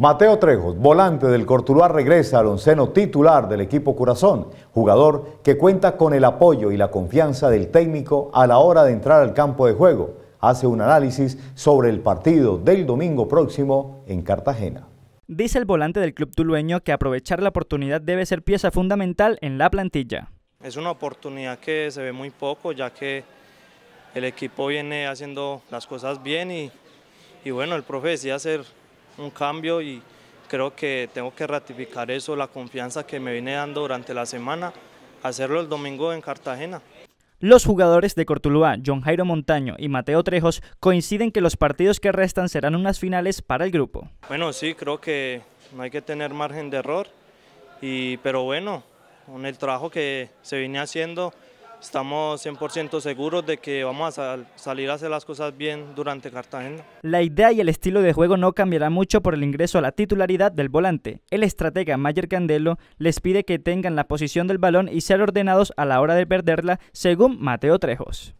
Mateo Trejos, volante del Cortuluá, regresa al onceno titular del equipo Curazón, jugador que cuenta con el apoyo y la confianza del técnico a la hora de entrar al campo de juego. Hace un análisis sobre el partido del domingo próximo en Cartagena. Dice el volante del club tulueño que aprovechar la oportunidad debe ser pieza fundamental en la plantilla. Es una oportunidad que se ve muy poco, ya que el equipo viene haciendo las cosas bien y, bueno, el profe decía ser un cambio y creo que tengo que ratificar eso, la confianza que me vine dando durante la semana, hacerlo el domingo en Cartagena. Los jugadores de Cortuluá, John Jairo Montaño y Mateo Trejos coinciden que los partidos que restan serán unas finales para el grupo. Bueno, sí, creo que no hay que tener margen de error, y, pero bueno, con el trabajo que se viene haciendo, estamos 100% seguros de que vamos a salir a hacer las cosas bien durante Cartagena. La idea y el estilo de juego no cambiará mucho por el ingreso a la titularidad del volante. El estratega Mayer Candelo les pide que tengan la posición del balón y ser ordenados a la hora de perderla, según Mateo Trejos.